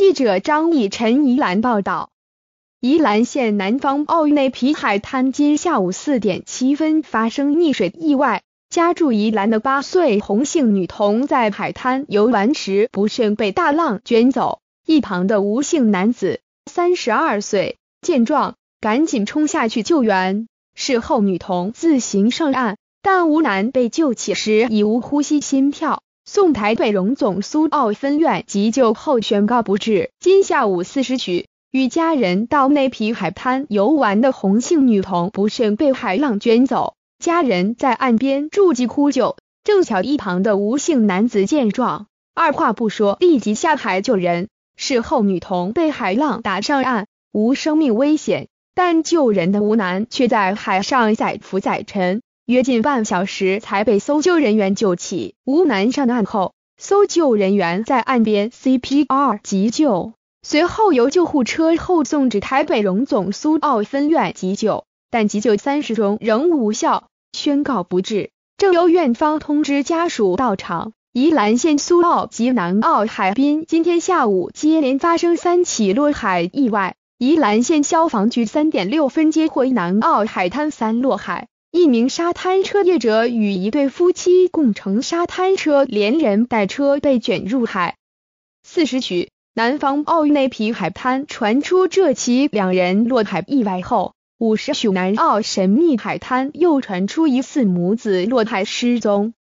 记者张毅、陈怡兰报道：宜兰县南方运内皮海滩今下午四点七分发生溺水意外，家住宜兰的八岁红姓女童在海滩游玩时，不慎被大浪卷走。一旁的吴姓男子三十二岁，见状赶紧冲下去救援。事后，女童自行上岸，但吴男被救起时已无呼吸、心跳。宋台北荣总苏澳分院急救后宣告不治。今下午四时许，与家人到内皮海滩游玩的洪姓女童不慎被海浪卷走，家人在岸边助急呼救，正巧一旁的吴姓男子见状，二话不说，立即下海救人。事后，女童被海浪打上岸，无生命危险，但救人的吴男却在海上载浮载沉。约近半小时才被搜救人员救起。吴楠上岸后，搜救人员在岸边 CPR 急救，随后由救护车后送至台北荣总苏澳分院急救，但急救三十钟仍无效，宣告不治。正由院方通知家属到场。宜兰县苏澳及南澳海滨今天下午接连发生三起落海意外，宜兰县消防局三点六分接获南澳海滩三落海。一名沙滩车业者与一对夫妻共乘沙滩车，连人带车被卷入海。四时许，南方运内皮海滩传出这起两人落海意外后，五时许，南澳神秘海滩又传出疑似母子落海失踪。